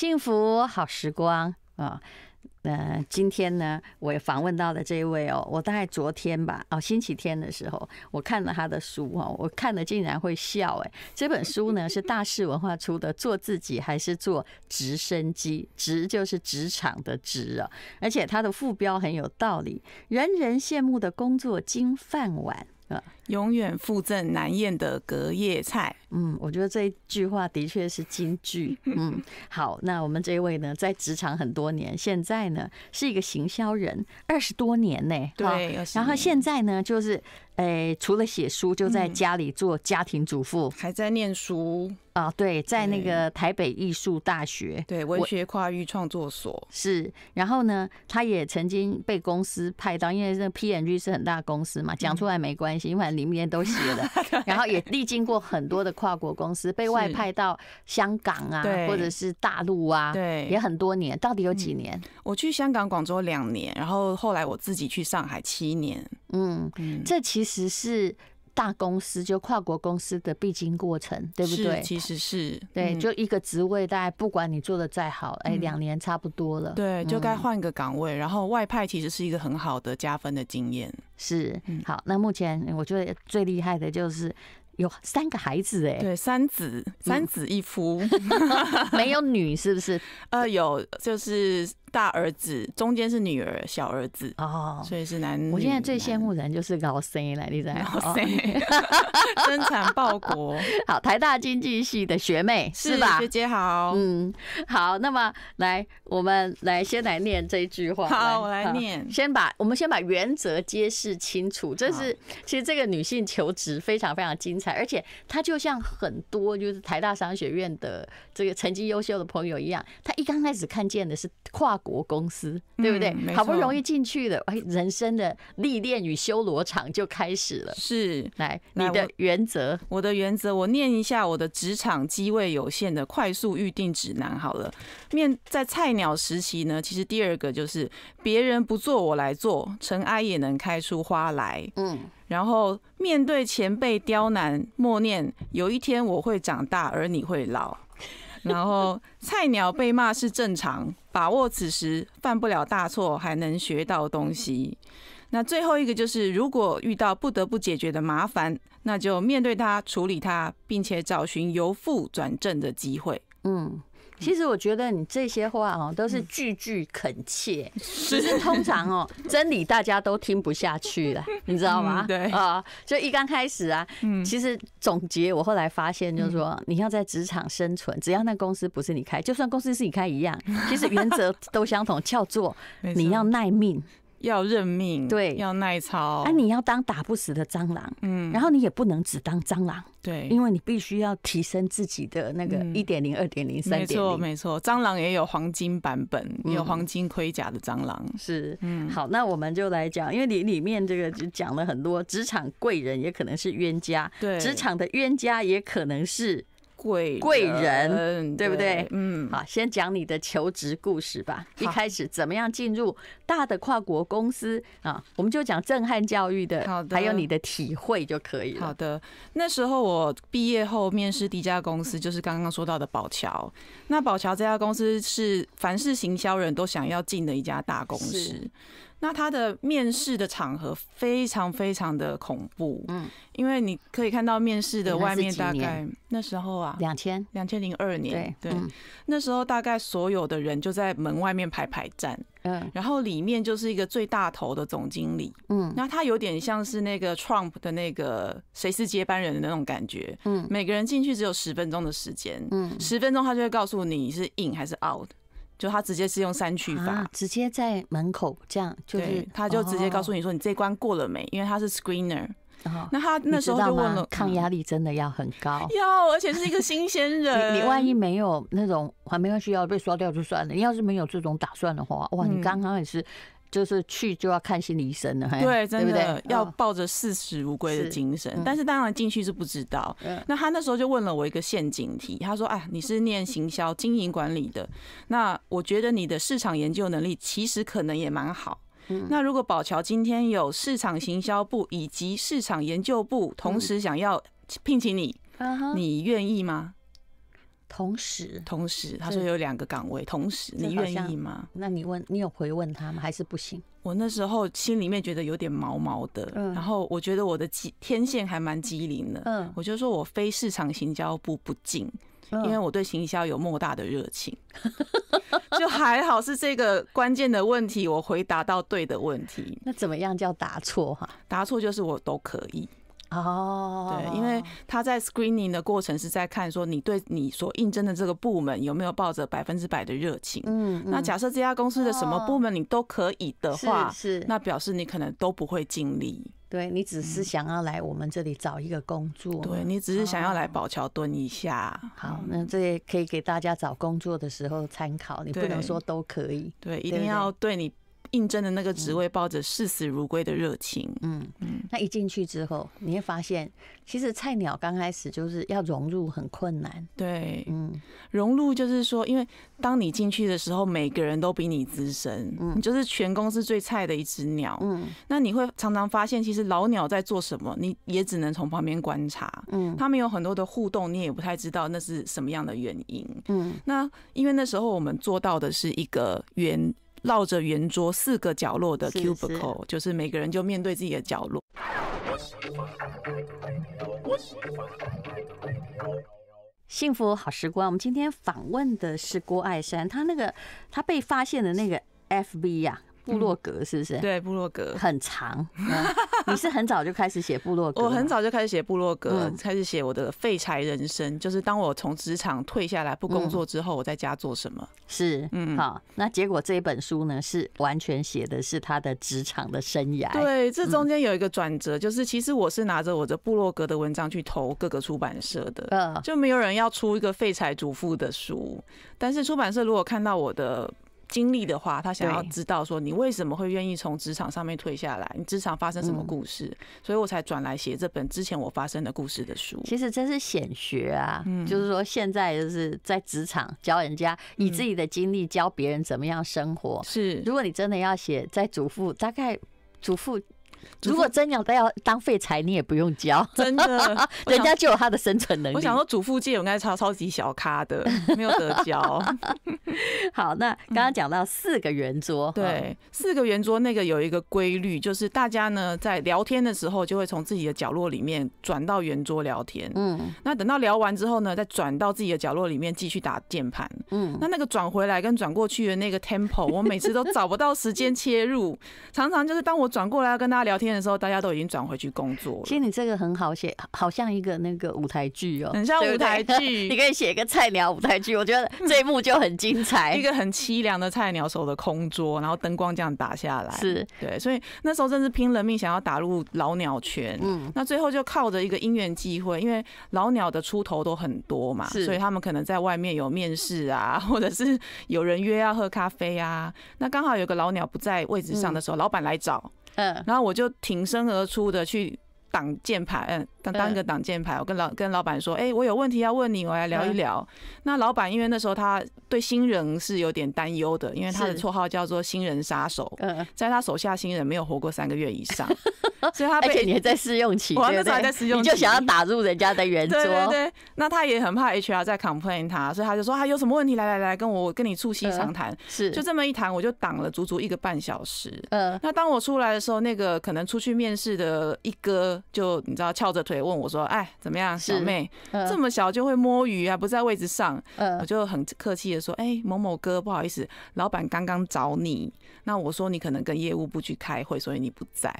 幸福好时光啊！那今天呢，我访问到的这一位哦，我大概昨天吧，哦，星期天的时候，我看了他的书哦，我看了竟然会笑哎！这本书呢是大是文化出的，《做自己还是做直升机》？职就是职场的职啊，而且他的副标很有道理：人人羡慕的工作金饭碗。永远附赠难咽的隔夜菜。嗯，我觉得这一句话的确是金句。嗯，好，那我们这位呢，在职场很多年，现在呢是一个行销人，二十多年呢，对，然后现在呢就是。哎，除了写书，就在家里做家庭主妇，还在念书啊？对，在那个台北艺术大学，对文学跨域创作所是。然后呢，他也曾经被公司派到，因为这 PNG 是很大公司嘛，讲出来没关系，因为里面都写了。然后也历经过很多的跨国公司，被外派到香港啊，或者是大陆啊，也很多年。到底有几年？我去香港、广州两年，然后后来我自己去上海七年。嗯，这其实是大公司，就跨国公司的必经过程，对不对？其实是对，就一个职位，大概不管你做的再好，哎，两年差不多了，对，就该换个岗位。然后外派其实是一个很好的加分的经验。是，好，那目前我觉得最厉害的就是有三个孩子，哎，对，三子三子一夫，没有女是不是？呃，有，就是。大儿子，中间是女儿，小儿子哦，所以是男。我现在最羡慕人就是搞 C 了，你丽在搞生产报国。好，台大经济系的学妹是吧？学姐好，嗯，好。那么来，我们来先来念这一句话。好，我来念。先把我们先把原则揭示清楚。这是其实这个女性求职非常非常精彩，而且她就像很多就是台大商学院的这个成绩优秀的朋友一样，她一刚开始看见的是跨。国公司对不对？好不容易进去了，哎，人生的历练与修罗场就开始了。是，来你的原则，我的原则，我念一下我的职场机位有限的快速预定指南好了。面在菜鸟时期呢，其实第二个就是别人不做我来做，尘埃也能开出花来。嗯，然后面对前辈刁难，默念有一天我会长大，而你会老。然后，菜鸟被骂是正常，把握此时犯不了大错，还能学到东西。那最后一个就是，如果遇到不得不解决的麻烦，那就面对它，处理它，并且找寻由负转正的机会。嗯。其实我觉得你这些话哦，都是句句恳切。只是通常哦，真理大家都听不下去了，你知道吗？对啊，就一刚开始啊，其实总结我后来发现，就是说你要在职场生存，只要那公司不是你开，就算公司是你开一样，其实原则 都相同，叫做你要耐命。要认命，对，要耐操，啊，你要当打不死的蟑螂，嗯，然后你也不能只当蟑螂，对，因为你必须要提升自己的那个一点零、二点零、三点零，没错，没错，蟑螂也有黄金版本，有黄金盔甲的蟑螂是，嗯，好，那我们就来讲，因为你里面这个就讲了很多，职场贵人也可能是冤家，对，职场的冤家也可能是。贵贵人对不对？嗯，好，先讲你的求职故事吧。一开始怎么样进入大的跨国公司啊？我们就讲震撼教育的，还有你的体会就可以了。好的，那时候我毕业后面试第一家公司就是刚刚说到的宝乔。那宝乔这家公司是凡是行销人都想要进的一家大公司。那他的面试的场合非常非常的恐怖，嗯，因为你可以看到面试的外面大概那时候啊，两千两千零二年，对对，那时候大概所有的人就在门外面排排站，嗯，然后里面就是一个最大头的总经理，嗯，那他有点像是那个 Trump 的那个谁是接班人的那种感觉，嗯，每个人进去只有十分钟的时间，嗯，十分钟他就会告诉你是 in 还是 out。就他直接是用删去法，直接在门口这样，就是他就直接告诉你说你这关过了没？因为他是 screener，那他那时候就问了，抗压力真的要很高，要而且是一个新鲜人。你万一没有那种，还没关系，要被刷掉就算了。你要是没有这种打算的话，哇，你刚刚也是。就是去就要看心理医生了，对，真的要抱着视死如归的精神。但是当然进去是不知道。那他那时候就问了我一个陷阱题，他说：“哎，你是念行销经营管理的，那我觉得你的市场研究能力其实可能也蛮好。那如果宝乔今天有市场行销部以及市场研究部同时想要聘请你，你愿意吗？”同时，同时，他说有两个岗位，同时，你愿意吗？那你问，你有回问他吗？还是不行？我那时候心里面觉得有点毛毛的，然后我觉得我的机天线还蛮机灵的，我就说我非市场行销部不进，因为我对行销有莫大的热情。就还好是这个关键的问题，我回答到对的问题。那怎么样叫答错哈？答错就是我都可以。哦，对，因为他在 screening 的过程是在看说你对你所应征的这个部门有没有抱着百分之百的热情。嗯，那假设这家公司的什么部门你都可以的话，是，那表示你可能都不会尽力。对，你只是想要来我们这里找一个工作。对你只是想要来宝桥蹲一下。好，那这也可以给大家找工作的时候参考。你不能说都可以，对，一定要对你。应征的那个职位，抱着视死如归的热情。嗯嗯，那一进去之后，你会发现，其实菜鸟刚开始就是要融入很困难。对，嗯，融入就是说，因为当你进去的时候，每个人都比你资深，嗯，就是全公司最菜的一只鸟。嗯，那你会常常发现，其实老鸟在做什么，你也只能从旁边观察。嗯，他们有很多的互动，你也不太知道那是什么样的原因。嗯，那因为那时候我们做到的是一个原。绕着圆桌四个角落的 cubicle，就是每个人就面对自己的角落。幸福好时光，我们今天访问的是郭爱山，他那个他被发现的那个 FB 呀。部落格是不是？对，部落格很长。你是很早就开始写部落格？我很早就开始写部落格，开始写我的废柴人生。就是当我从职场退下来不工作之后，我在家做什么？是，嗯，好。那结果这一本书呢，是完全写的是他的职场的生涯。对，这中间有一个转折，就是其实我是拿着我的部落格的文章去投各个出版社的，就没有人要出一个废柴主妇的书。但是出版社如果看到我的。经历的话，他想要知道说你为什么会愿意从职场上面退下来，你职场发生什么故事，所以我才转来写这本之前我发生的故事的书。其实这是显学啊，就是说现在就是在职场教人家以自己的经历教别人怎么样生活。是，如果你真的要写在祖父，大概祖父。如果真有，都要当废柴，你也不用教，真的，人家就有他的生存能力。我想说，主界有应该超超级小咖的，没有得教。好，那刚刚讲到四个圆桌，对，四个圆桌那个有一个规律，就是大家呢在聊天的时候，就会从自己的角落里面转到圆桌聊天。嗯，那等到聊完之后呢，再转到自己的角落里面继续打键盘。嗯，那那个转回来跟转过去的那个 tempo，我每次都找不到时间切入，常常就是当我转过来要跟大家聊。聊天的时候，大家都已经转回去工作。其实你这个很好写，好像一个那个舞台剧哦，很像舞台剧。你可以写一个菜鸟舞台剧，我觉得这一幕就很精彩。一个很凄凉的菜鸟守的空桌，然后灯光这样打下来，是对。所以那时候真是拼了命想要打入老鸟圈。嗯，那最后就靠着一个因缘机会，因为老鸟的出头都很多嘛，所以他们可能在外面有面试啊，或者是有人约要喝咖啡啊。那刚好有个老鸟不在位置上的时候，老板来找。然后我就挺身而出的去。挡箭牌，嗯，当当一个挡箭牌。我跟老跟老板说，哎，我有问题要问你，我来聊一聊。那老板因为那时候他对新人是有点担忧的，因为他的绰号叫做“新人杀手”，嗯，在他手下新人没有活过三个月以上，所以他被你还在试用期，我那时候在试用期，你就想要打入人家的圆桌，对对对。那他也很怕 H R 在 complain 他，所以他就说，啊，有什么问题来来来，跟我跟你促膝长谈。是，就这么一谈，我就挡了足足一个半小时。嗯，那当我出来的时候，那个可能出去面试的一哥。就你知道翘着腿问我说：“哎，怎么样，小妹？这么小就会摸鱼啊，不在位置上。”我就很客气的说：“哎，某某哥，不好意思，老板刚刚找你。那我说你可能跟业务部去开会，所以你不在。”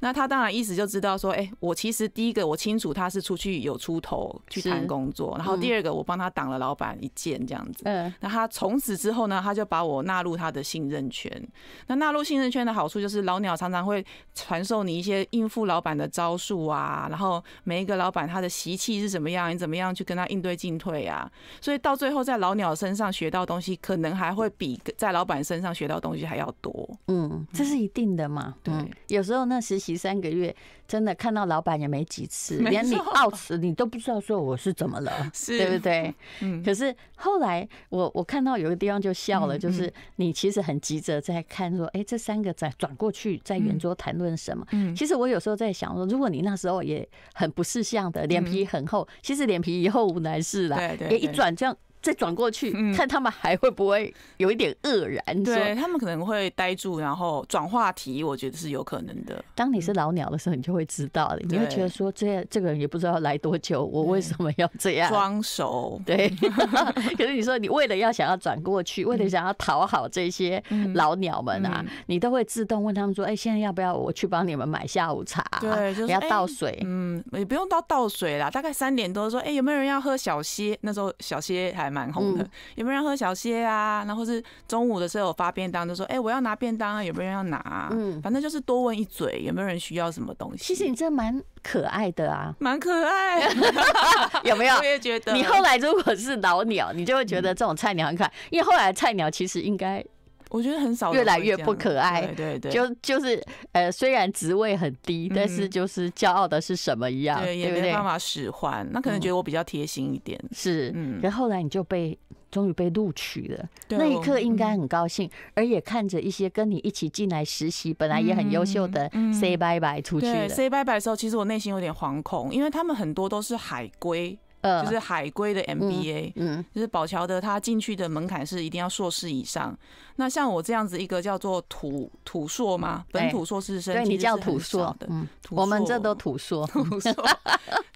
那他当然意思就知道说，哎，我其实第一个我清楚他是出去有出头去谈工作，然后第二个我帮他挡了老板一剑这样子。嗯，那他从此之后呢，他就把我纳入他的信任圈。那纳入信任圈的好处就是老鸟常常会传授你一些应付老板的招数啊，然后每一个老板他的习气是怎么样，你怎么样去跟他应对进退啊。所以到最后在老鸟身上学到东西，可能还会比在老板身上学到东西还要多。嗯，这是一定的嘛？对，有时候那实习。三个月真的看到老板也没几次，连你傲齿你都不知道说我是怎么了，对不对？嗯，可是后来我我看到有个地方就笑了，就是你其实很急着在看说，哎，这三个在转过去在圆桌谈论什么？嗯，其实我有时候在想说，如果你那时候也很不识相的脸皮很厚，其实脸皮以后无难事了，也一转这样。再转过去看他们还会不会有一点愕然？对他们可能会呆住，然后转话题，我觉得是有可能的。当你是老鸟的时候，你就会知道，了，你会觉得说，这这个人也不知道要来多久，我为什么要这样装熟？对。可是你说，你为了要想要转过去，为了想要讨好这些老鸟们啊，你都会自动问他们说：“哎，现在要不要我去帮你们买下午茶？”对，要倒水。嗯，也不用到倒水啦。大概三点多说：“哎，有没有人要喝小歇？”那时候小歇还。蛮红的，有没有人喝小歇啊？然后是中午的时候发便当，就说：“哎，我要拿便当，有没有人要拿？”嗯，反正就是多问一嘴，有没有人需要什么东西？其实你这蛮可爱的啊，蛮可爱，有没有？我也觉得。你后来如果是老鸟，你就会觉得这种菜鸟很可爱，因为后来菜鸟其实应该。我觉得很少，越来越不可爱。对对，就就是，呃，虽然职位很低，但是就是骄傲的是什么一样，也没办法使唤。那可能觉得我比较贴心一点。是，然后来你就被终于被录取了，那一刻应该很高兴，而也看着一些跟你一起进来实习，本来也很优秀的，say bye bye 出去。say bye bye 的时候，其实我内心有点惶恐，因为他们很多都是海归。就是海归的 MBA，嗯，就是宝乔的，他进去的门槛是一定要硕士以上。那像我这样子一个叫做土土硕嘛，本土硕士生，对你叫土硕的，嗯，我们这都土硕。土硕，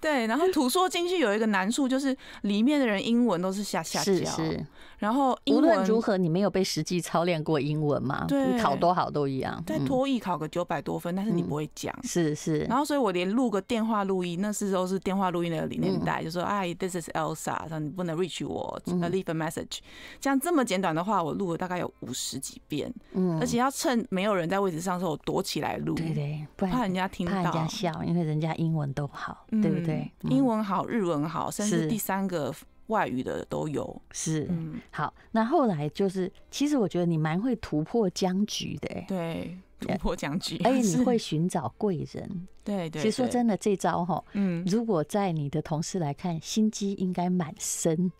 对，然后土硕进去有一个难处，就是里面的人英文都是下下焦。是是。然后，无论如何，你没有被实际操练过英文吗？对，考多好都一样。在托译考个九百多分，但是你不会讲。是是。然后，所以我连录个电话录音，那时候是电话录音的年代，就说：“哎，this is Elsa，你不能 reach 我，leave a message。”像这么简短的话，我录了大概有五十几遍。嗯。而且要趁没有人在位置上时候，我躲起来录。对对。不怕人家听，怕人家笑，因为人家英文都好，对不对？英文好，日文好，甚至第三个。外语的都有是，好，那后来就是，其实我觉得你蛮会突破僵局的，哎，对，突破僵局，而且 你会寻找贵人，对对。其实说真的，这招哈，嗯，如果在你的同事来看，心机应该蛮深。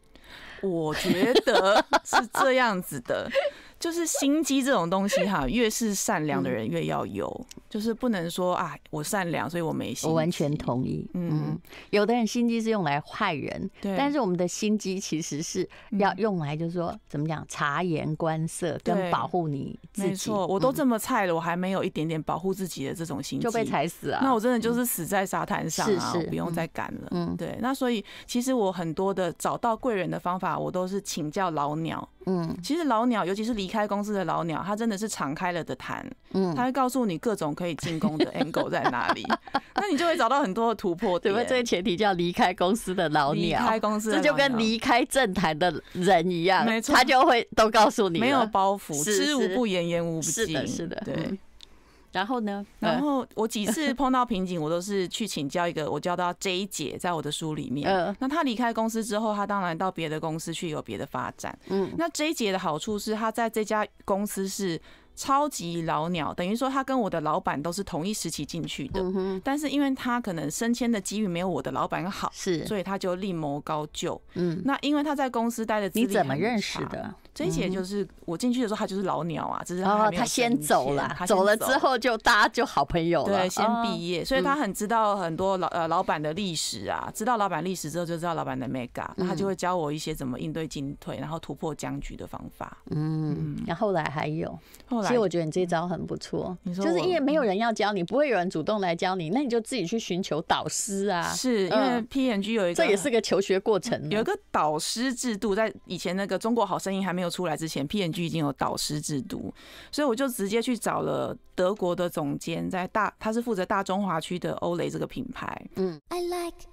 我觉得是这样子的。就是心机这种东西哈，越是善良的人越要有，就是不能说啊，我善良所以我没心。我完全同意，嗯，有的人心机是用来害人，对。但是我们的心机其实是要用来，就是说怎么讲，察言观色跟保护你自己。没错，我都这么菜了，我还没有一点点保护自己的这种心，机，就被踩死啊！那我真的就是死在沙滩上啊，不用再赶了。嗯，对。那所以其实我很多的找到贵人的方法，我都是请教老鸟。嗯，其实老鸟尤其是离开公司的老鸟，他真的是敞开了的谈，他会告诉你各种可以进攻的 angle 在哪里，那你就会找到很多的突破点。这个前提叫离开公司的老鸟，离开公司这就跟离开政坛的人一样，没错，他就会都告诉你没有包袱，知无不言，言无不尽，是的，是的，对。然后呢？然后我几次碰到瓶颈，我都是去请教一个，我叫到 J 姐，在我的书里面。那她离开公司之后，她当然到别的公司去有别的发展。嗯，那 J 姐的好处是她在这家公司是。超级老鸟，等于说他跟我的老板都是同一时期进去的，但是因为他可能升迁的机遇没有我的老板好，是，所以他就另谋高就。嗯，那因为他在公司待的你怎么认识的？这一姐就是我进去的时候，他就是老鸟啊，只是他他先走了，走了之后就大家就好朋友，对，先毕业，所以他很知道很多老呃老板的历史啊，知道老板历史之后就知道老板的 mega，那他就会教我一些怎么应对进退，然后突破僵局的方法。嗯，那后来还有。其实我觉得你这招很不错，你说就是因为没有人要教你，不会有人主动来教你，那你就自己去寻求导师啊。是因为 P N G 有一个，这也是个求学过程，有一个导师制度。在以前那个中国好声音还没有出来之前，P N G 已经有导师制度，所以我就直接去找了德国的总监，在大他是负责大中华区的欧雷这个品牌。嗯。i like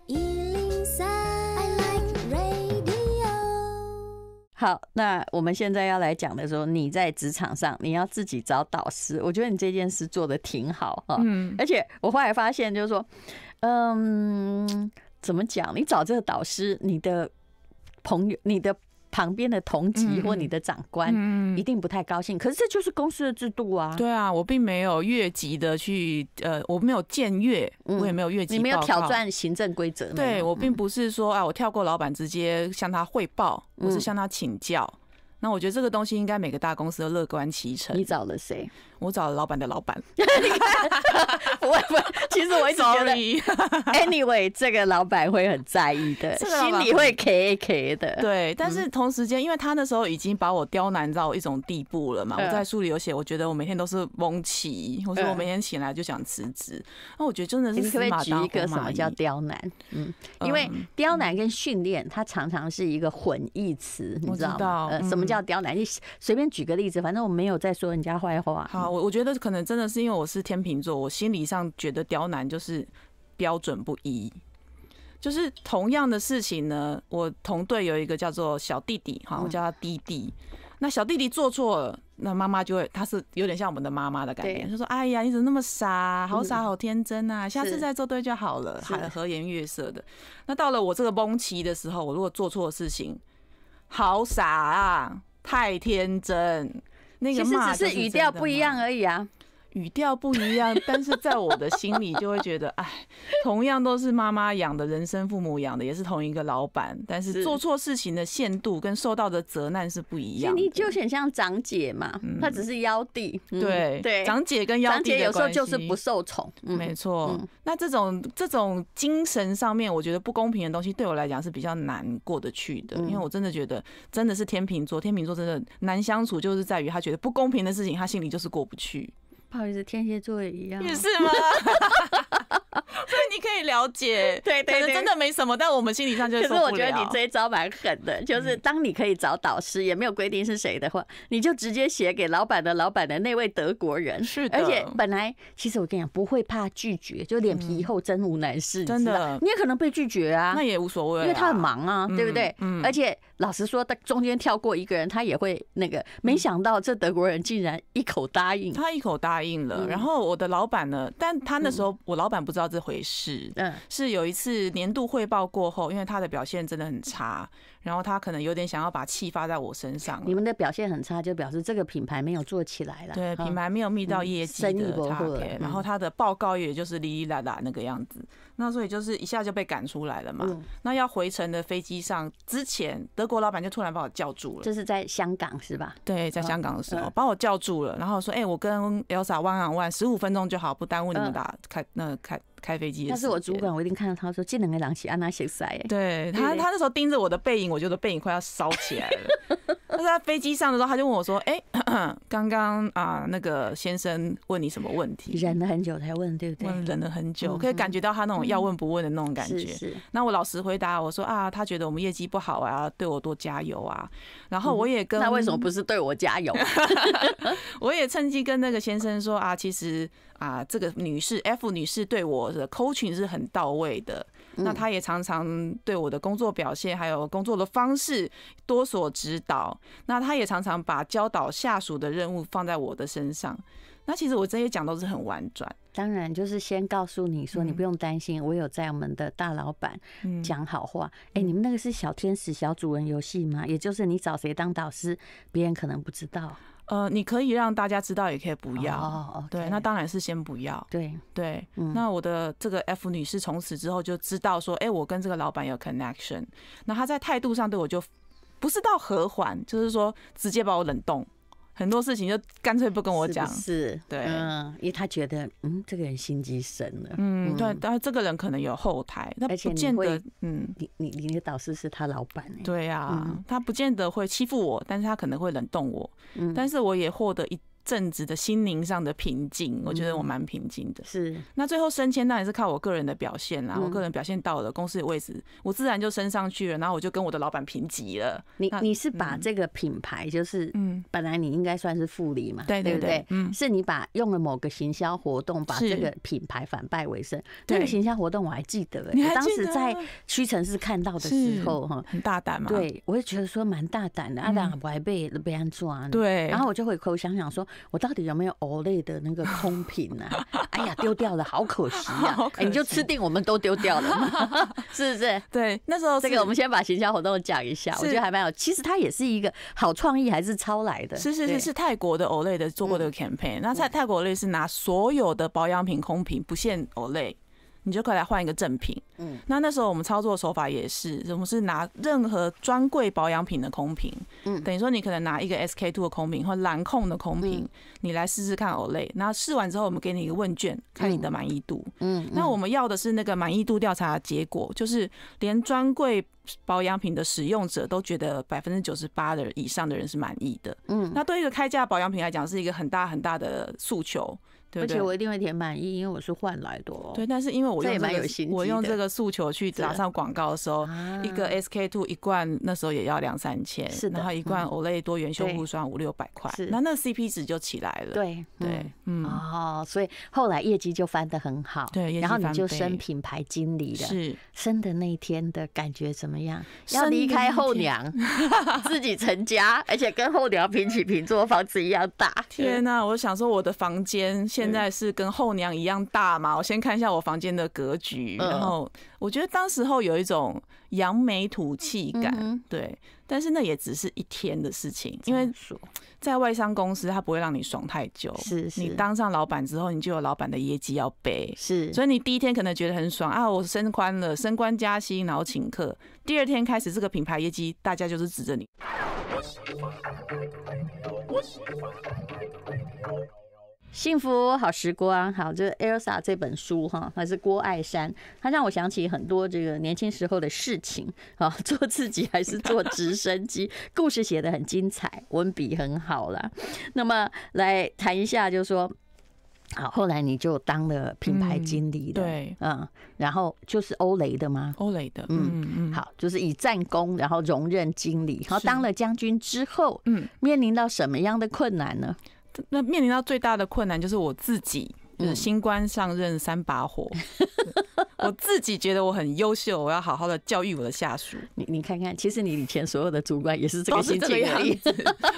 好，那我们现在要来讲的时候，你在职场上你要自己找导师，我觉得你这件事做的挺好哈。嗯，而且我后来发现就是说，嗯，怎么讲？你找这个导师，你的朋友，你的。旁边的同级或你的长官一定不太高兴，可是这就是公司的制度啊。对啊，我并没有越级的去，呃，我没有僭越，我也没有越级。你没有挑战行政规则。对我并不是说啊，我跳过老板直接向他汇报，我是向他请教。那我觉得这个东西应该每个大公司都乐观其成。你找了谁？我找了老板的老板。我其实我一直觉得你。Anyway，这个老板会很在意的，心里会 K K 的。对，但是同时间，因为他那时候已经把我刁难到一种地步了嘛。我在书里有写，我觉得我每天都是蒙奇，我说我每天醒来就想辞职。那我觉得真的是可以举一个什么叫刁难。嗯，因为刁难跟训练，它常常是一个混义词，你知道吗？什么？叫刁难，你随便举个例子，反正我没有在说人家坏话。好，我我觉得可能真的是因为我是天秤座，我心理上觉得刁难就是标准不一，就是同样的事情呢，我同队有一个叫做小弟弟，好，我叫他弟弟。那小弟弟做错了，那妈妈就会，他是有点像我们的妈妈的感觉，他说：“哎呀，你怎么那么傻，好傻，好天真啊！下次再做对就好了，很和颜悦色的。”那到了我这个崩期的时候，我如果做错事情。好傻啊，太天真。那个其实只是语调不一样而已啊。语调不一样，但是在我的心里就会觉得，哎，同样都是妈妈养的，人生父母养的，也是同一个老板，但是做错事情的限度跟受到的责难是不一样。你就选像长姐嘛，她只是幺弟，对对，长姐跟幺弟有时候就是不受宠，没错。那这种这种精神上面，我觉得不公平的东西，对我来讲是比较难过得去的，因为我真的觉得真的是天秤座，天秤座真的难相处，就是在于他觉得不公平的事情，他心里就是过不去。不好意思，天蝎座也一样。是吗？你可以了解，对，可是真的没什么。但我们心理上就是，可是我觉得你这一招蛮狠的，就是当你可以找导师，也没有规定是谁的话，你就直接写给老板的老板的那位德国人。是，而且本来其实我跟你讲，不会怕拒绝，就脸皮厚，真无难事。真的，你也可能被拒绝啊，那也无所谓，因为他很忙啊，对不对？嗯。而且老实说，他中间跳过一个人，他也会那个。没想到这德国人竟然一口答应，他一口答应了。然后我的老板呢，但他那时候我老板不知道这回事。是，是有一次年度汇报过后，因为他的表现真的很差。然后他可能有点想要把气发在我身上。你们的表现很差，就表示这个品牌没有做起来了。对，品牌没有密到业绩的差。然后他的报告也就是哩哩啦啦那个样子，那所以就是一下就被赶出来了嘛。那要回程的飞机上，之前德国老板就突然把我叫住了。这是在香港是吧？对，在香港的时候把我叫住了，然后说：“哎，我跟 Elsa 挽 n 万十五分钟就好，不耽误你们打开那开开飞机。”那是我主管，我一定看到他说：“技能嘅朗奇安娜小塞。”对他，他那时候盯着我的背影。我觉得背影快要烧起来了。他在飞机上的时候，他就问我说：“哎，刚刚啊，那个先生问你什么问题？”忍了很久才问，对不对？忍了很久，我可以感觉到他那种要问不问的那种感觉。那我老实回答我说：“啊，他觉得我们业绩不好啊，对我多加油啊。”然后我也跟……那为什么不是对我加油？我也趁机跟那个先生说：“啊，其实啊，这个女士 F 女士对我的 coaching 是很到位的。”那他也常常对我的工作表现还有工作的方式多所指导。那他也常常把教导下属的任务放在我的身上。那其实我这些讲都是很婉转，当然就是先告诉你说，你不用担心，我有在我们的大老板讲好话。哎，你们那个是小天使小主人游戏吗？也就是你找谁当导师，别人可能不知道。呃，你可以让大家知道，也可以不要。对，那当然是先不要。对对，那我的这个 F 女士从此之后就知道说，哎，我跟这个老板有 connection，那她在态度上对我就不是到和缓，就是说直接把我冷冻。很多事情就干脆不跟我讲，是，对，嗯，因为他觉得，嗯，这个人心机深了，嗯，对，但是这个人可能有后台，他不见得，嗯，你你你那个导师是他老板，对呀，他不见得会欺负我，但是他可能会冷冻我，嗯，但是我也获得一。正直的心灵上的平静，我觉得我蛮平静的。是，那最后升迁当然是靠我个人的表现啦。我个人表现到了公司的位置，我自然就升上去了。然后我就跟我的老板评级了。你你是把这个品牌，就是嗯，本来你应该算是负离嘛，对对对，嗯，是你把用了某个行销活动，把这个品牌反败为胜。那个行销活动我还记得，当时在屈臣氏看到的时候哈，很大胆嘛。对，我也觉得说蛮大胆的，阿亮还被被抓。对，然后我就回头想想说。我到底有没有 Olay 的那个空瓶呢？哎呀，丢掉了，好可惜呀！你就吃定，我们都丢掉了，是不是？对，那时候这个我们先把行销活动讲一下，我觉得还蛮有。其实它也是一个好创意，还是抄来的。是是是，是泰国的 Olay 的做过这个 campaign。那泰泰国 Olay 是拿所有的保养品空瓶不限 Olay。你就可以来换一个正品。嗯，那那时候我们操作手法也是，我们是拿任何专柜保养品的空瓶，嗯，等于说你可能拿一个 s k two 的空瓶或兰控的空瓶，你来试试看 Olay。然试完之后，我们给你一个问卷，看你的满意度。嗯，那我们要的是那个满意度调查结果，就是连专柜。保养品的使用者都觉得百分之九十八的以上的人是满意的。嗯，那对一个开价保养品来讲，是一个很大很大的诉求。而且我一定会填满意，因为我是换来的。对，但是因为我用这个，我用这个诉求去打上广告的时候，一个 SK2 一罐那时候也要两三千，然后一罐 OLAY 多元修护霜五六百块，那那 CP 值就起来了。对对，嗯哦，所以后来业绩就翻得很好。对，然后你就升品牌经理了。是，升的那一天的感觉怎么？要离开后娘，自己成家，而且跟后娘平起平坐，房子一样大。天哪！我想说，我的房间现在是跟后娘一样大嘛？我先看一下我房间的格局，然后我觉得当时候有一种。扬眉吐气感，对，但是那也只是一天的事情，因为在外商公司，他不会让你爽太久。是，你当上老板之后，你就有老板的业绩要背。是，所以你第一天可能觉得很爽啊，我升官了，升官加薪，然后请客。第二天开始，这个品牌业绩，大家就是指着你。幸福好时光，好，这是《Elsa》这本书哈，还是郭爱山，他让我想起很多这个年轻时候的事情。好，做自己还是做直升机？故事写的很精彩，文笔很好啦。那么来谈一下，就是说好，后来你就当了品牌经理的，对，嗯，然后就是欧雷的吗？欧雷的，嗯嗯，好，就是以战功，然后荣任经理，然后当了将军之后，嗯，面临到什么样的困难呢？那面临到最大的困难就是我自己。就是新官上任三把火，我自己觉得我很优秀，我要好好的教育我的下属。你你看看，其实你以前所有的主管也是这个心情。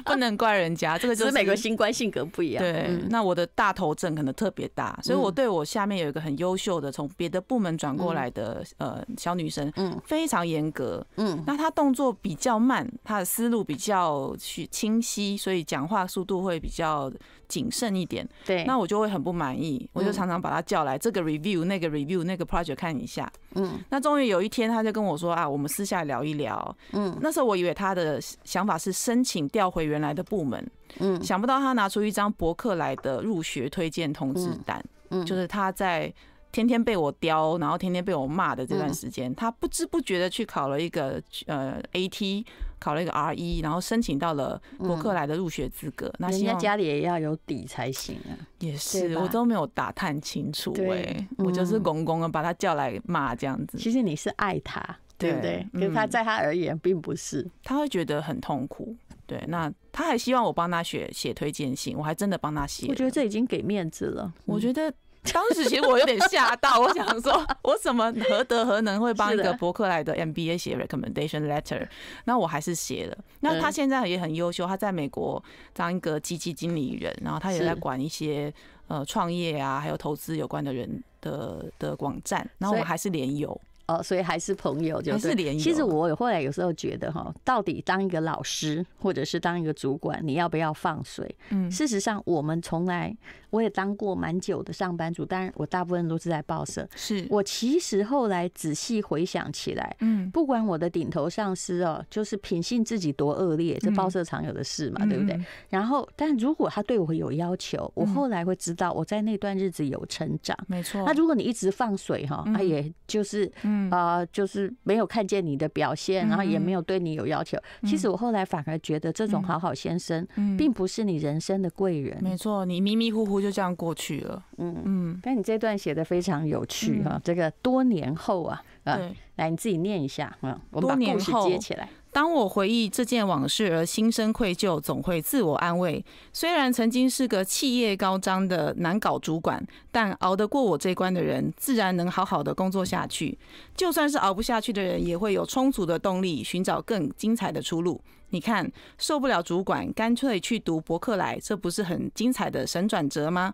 不能怪人家。这个就是每个新官性格不一样。对，那我的大头症可能特别大，所以我对我下面有一个很优秀的，从别的部门转过来的呃小女生，嗯，非常严格，嗯，那她动作比较慢，她的思路比较去清晰，所以讲话速度会比较谨慎一点。对，那我就会很不满意。我就常常把他叫来，这个 review 那个 review 那个 project 看一下。嗯，那终于有一天，他就跟我说啊，我们私下聊一聊。嗯，那时候我以为他的想法是申请调回原来的部门。嗯，想不到他拿出一张博客来的入学推荐通知单。嗯，就是他在。天天被我刁，然后天天被我骂的这段时间，他不知不觉的去考了一个呃 A T，考了一个 R 一，然后申请到了伯克莱的入学资格。那人家家里也要有底才行啊。也是，我都没有打探清楚哎，我就是公公啊，把他叫来骂这样子。其实你是爱他，对不对？可是他在他而言并不是，他会觉得很痛苦。对，那他还希望我帮他写写推荐信，我还真的帮他写。我觉得这已经给面子了，我觉得。当时其实我有点吓到，我想说，我怎么何德何能会帮一个 博客来的 MBA 写 recommendation letter？那我还是写了。那他现在也很优秀，他在美国当一个基金经理人，然后他也在管一些呃创业啊，还有投资有关的人的的网站。然后我们还是连友。哦，所以还是朋友，就是其实我后来有时候觉得哈，到底当一个老师或者是当一个主管，你要不要放水？嗯，事实上我们从来，我也当过蛮久的上班族，当然我大部分都是在报社。是我其实后来仔细回想起来，嗯，不管我的顶头上司哦，就是品性自己多恶劣，这报社常有的事嘛，对不对？然后，但如果他对我有要求，我后来会知道我在那段日子有成长。没错。那如果你一直放水哈，那也就是。啊，就是没有看见你的表现，然后也没有对你有要求。其实我后来反而觉得这种好好先生，并不是你人生的贵人。没错，你迷迷糊糊就这样过去了。嗯嗯，但你这段写的非常有趣哈。这个多年后啊，啊，来你自己念一下，嗯，我们把故事接起来。当我回忆这件往事而心生愧疚，总会自我安慰。虽然曾经是个气焰高张的难搞主管，但熬得过我这关的人，自然能好好的工作下去。就算是熬不下去的人，也会有充足的动力寻找更精彩的出路。你看，受不了主管，干脆去读博客来，这不是很精彩的神转折吗？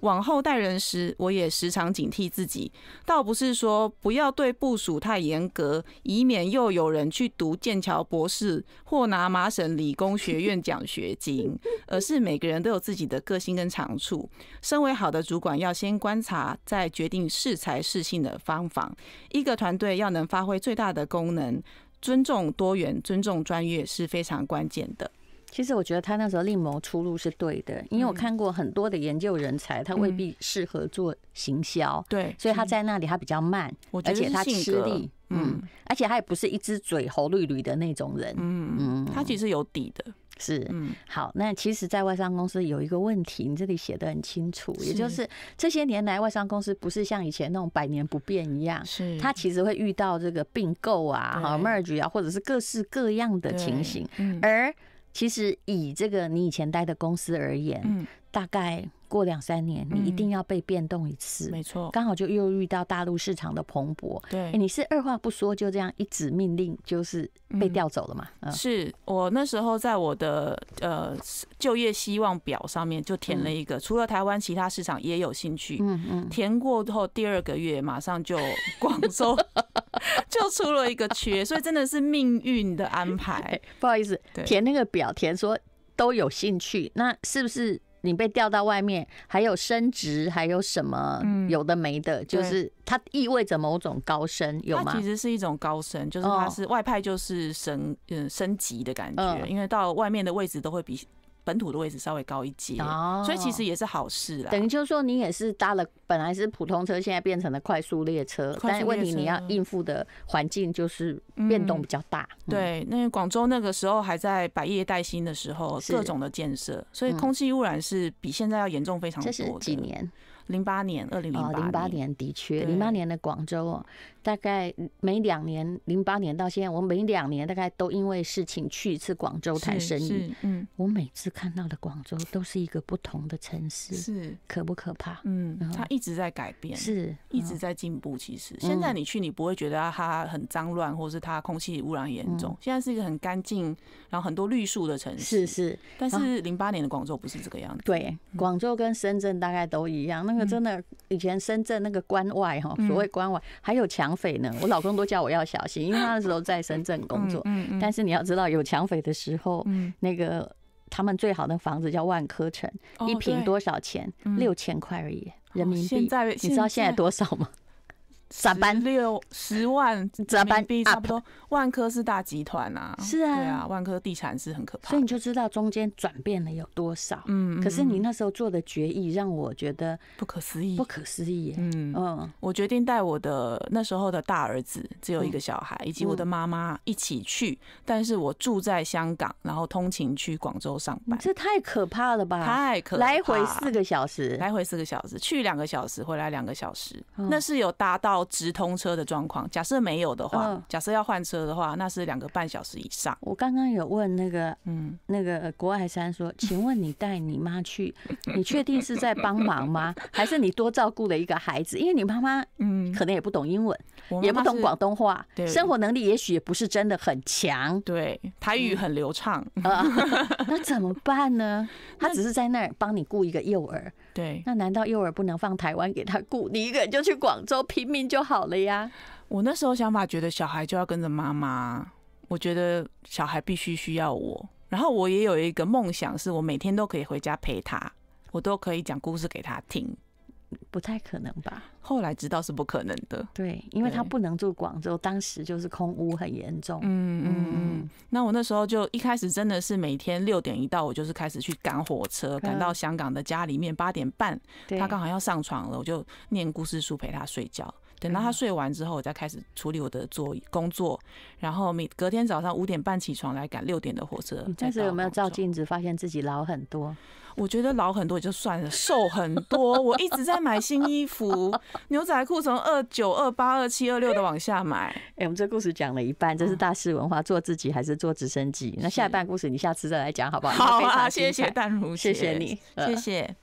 往后待人时，我也时常警惕自己，倒不是说不要对部署太严格，以免又有人去读剑桥博士或拿麻省理工学院奖学金，而是每个人都有自己的个性跟长处。身为好的主管，要先观察，再决定适才适性的方法。一个团队要能发挥最大的功能。尊重多元、尊重专业是非常关键的。其实我觉得他那时候另谋出路是对的，因为我看过很多的研究人才，他未必适合做行销。对，所以他在那里他比较慢，而且他吃力。嗯，而且他也不是一只嘴猴绿绿的那种人，嗯嗯，他其实有底的，是嗯好。那其实，在外商公司有一个问题，你这里写的很清楚，也就是这些年来外商公司不是像以前那种百年不变一样，是他其实会遇到这个并购啊、哈 merge 啊，或者是各式各样的情形。而其实以这个你以前待的公司而言，大概。过两三年，你一定要被变动一次，没错，刚好就又遇到大陆市场的蓬勃，对，你是二话不说就这样一纸命令就是被调走了嘛？是我那时候在我的呃就业希望表上面就填了一个，除了台湾，其他市场也有兴趣。嗯嗯，填过后第二个月马上就 广州就出了一个缺，所以真的是命运的安排。不好意思，填那个表填说都有兴趣，那是不是？你被调到外面，还有升职，还有什么有的没的？就是它意味着某种高升，有吗？其实是一种高升，就是它是外派，就是升嗯升级的感觉，因为到外面的位置都会比。本土的位置稍微高一级，所以其实也是好事啦。等于就是说，你也是搭了本来是普通车，现在变成了快速列车，但问题你要应付的环境就是变动比较大。对，那广州那个时候还在百业待兴的时候，各种的建设，所以空气污染是比现在要严重非常多。这是几年？零八年，二零零八零八年的确，零八年的广州哦，大概每两年，零八年到现在，我每两年大概都因为事情去一次广州谈生意。嗯，我每次看到的广州都是一个不同的城市，是可不可怕？嗯，它一直在改变，是一直在进步。其实现在你去，你不会觉得它很脏乱，或是它空气污染严重。现在是一个很干净，然后很多绿树的城市。是是，但是零八年的广州不是这个样子。对，广州跟深圳大概都一样。那那个真的，以前深圳那个关外哈，所谓关外还有抢匪呢。我老公都叫我要小心，因为他那时候在深圳工作。但是你要知道，有抢匪的时候，那个他们最好的房子叫万科城，一平多少钱？六千块而已，人民币。现在你知道现在多少吗？三六十万人民币差不多，万科是大集团啊，是啊，对啊，万科地产是很可怕，所以你就知道中间转变了有多少。嗯，可是你那时候做的决议让我觉得不可思议，不可思议。嗯嗯，我决定带我的那时候的大儿子，只有一个小孩，以及我的妈妈一起去，但是我住在香港，然后通勤去广州上班，这太可怕了吧？太可来回四个小时，来回四个小时，去两个小时，回来两个小时，那是有达到。直通车的状况，假设没有的话，假设要换车的话，那是两个半小时以上。我刚刚有问那个，嗯，那个国外山说，请问你带你妈去，你确定是在帮忙吗？还是你多照顾了一个孩子？因为你妈妈，嗯，可能也不懂英文，也不懂广东话，生活能力也许也不是真的很强。对，台语很流畅啊，那怎么办呢？他 只是在那儿帮你雇一个幼儿。对，那难道幼儿不能放台湾给他顾？你一个人就去广州拼命就好了呀？我那时候想法觉得小孩就要跟着妈妈，我觉得小孩必须需要我。然后我也有一个梦想，是我每天都可以回家陪他，我都可以讲故事给他听。不太可能吧？后来知道是不可能的。对，因为他不能住广州，当时就是空屋很严重。嗯嗯嗯。那我那时候就一开始真的是每天六点一到，我就是开始去赶火车，赶到香港的家里面，八点半他刚好要上床了，我就念故事书陪他睡觉。等到他睡完之后，我再开始处理我的做工作，然后每隔天早上五点半起床来赶六点的火车。但是有没有照镜子，发现自己老很多？我觉得老很多也就算了，瘦很多。我一直在买新衣服，牛仔裤从二九、二八、二七、二六的往下买。哎，我们这故事讲了一半，这是大师文化，做自己还是做直升机？那下半故事你下次再来讲好不好？好啊，谢谢淡如，谢谢你，谢谢。